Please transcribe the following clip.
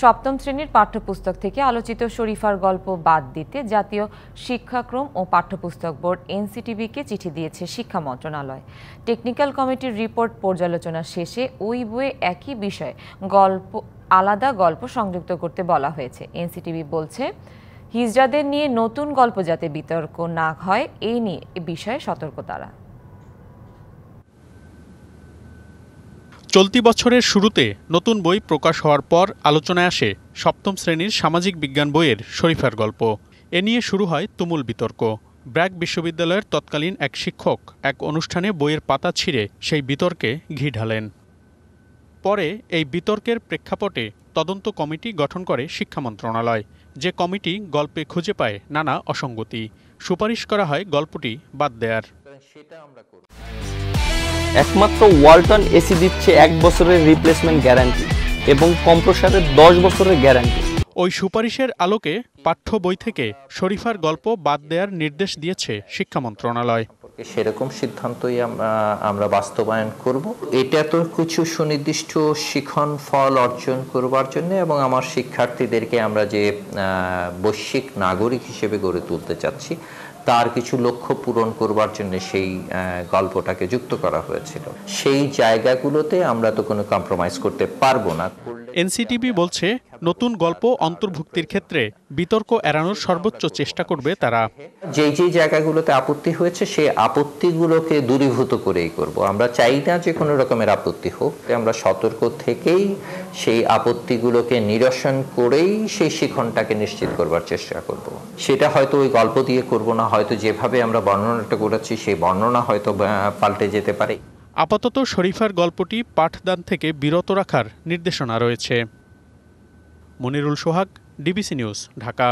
সপ্তম শ্রেণীর পাঠ্যপুস্তক থেকে আলোচিত শরীফার গল্প বাদ দিতে জাতীয় শিক্ষাক্রম ও পাঠ্যপুস্তক বোর্ড এনসিটিভিকে চিঠি দিয়েছে শিক্ষা মন্ত্রণালয় টেকনিক্যাল কমিটির রিপোর্ট পর্যালোচনা শেষে ওই বইয়ে একই বিষয়ে গল্প আলাদা গল্প সংযুক্ত করতে বলা হয়েছে এনসিটিভি বলছে হিজড়াদের নিয়ে নতুন গল্প যাতে বিতর্ক না হয় এই নিয়ে বিষয়ে সতর্ক তারা চলতি বছরের শুরুতে নতুন বই প্রকাশ হওয়ার পর আলোচনায় আসে সপ্তম শ্রেণীর সামাজিক বিজ্ঞান বইয়ের শরীফার গল্প এ নিয়ে শুরু হয় তুমুল বিতর্ক ব্র্যাক বিশ্ববিদ্যালয়ের তৎকালীন এক শিক্ষক এক অনুষ্ঠানে বইয়ের পাতা ছিঁড়ে সেই বিতর্কে ঘি ঢালেন পরে এই বিতর্কের প্রেক্ষাপটে তদন্ত কমিটি গঠন করে শিক্ষা মন্ত্রণালয় যে কমিটি গল্পে খুঁজে পায় নানা অসঙ্গতি সুপারিশ করা হয় গল্পটি বাদ দেয়ার সেটা আমরা করব একমাত্র ওয়ালটন এসি দিচ্ছে এক বছরের রিপ্লেসমেন্ট গ্যারান্টি এবং কম্প্রসারের দশ বছরের গ্যারান্টি ওই সুপারিশের আলোকে পাঠ্য বই থেকে শরীফার গল্প বাদ দেওয়ার নির্দেশ দিয়েছে শিক্ষা মন্ত্রণালয় সেরকম সিদ্ধান্তই আমরা বাস্তবায়ন করব এটা তো কিছু সুনির্দিষ্ট শিখন ফল অর্জন করবার জন্য এবং আমার শিক্ষার্থীদেরকে আমরা যে বৈশ্বিক নাগরিক হিসেবে গড়ে তুলতে চাচ্ছি তার কিছু লক্ষ্য পূরণ করবার জন্য সেই গল্পটাকে যুক্ত করা হয়েছিল সেই জায়গাগুলোতে আমরা তো কোনো কম্প্রোমাইজ করতে পারবো না এনসিটিবি বলছে নতুন গল্প অন্তর্ভুক্তির ক্ষেত্রে বিতর্ক এড়ানোর সর্বোচ্চ চেষ্টা করবে তারা যে যে জায়গাগুলোতে আপত্তি হয়েছে সেই আপত্তিগুলোকে দূরীভূত করেই করব আমরা চাই না যে কোনো রকমের আপত্তি হোক আমরা সতর্ক থেকেই সেই আপত্তিগুলোকে নিরসন করেই সেই শিখনটাকে নিশ্চিত করবার চেষ্টা করব সেটা হয়তো ওই গল্প দিয়ে করব না হয়তো যেভাবে আমরা বর্ণনাটা করেছি সেই বর্ণনা হয়তো পাল্টে যেতে পারে আপাতত শরীফার গল্পটি পাঠদান থেকে বিরত রাখার নির্দেশনা রয়েছে মনিরুল সোহাগ ডিবিসি নিউজ ঢাকা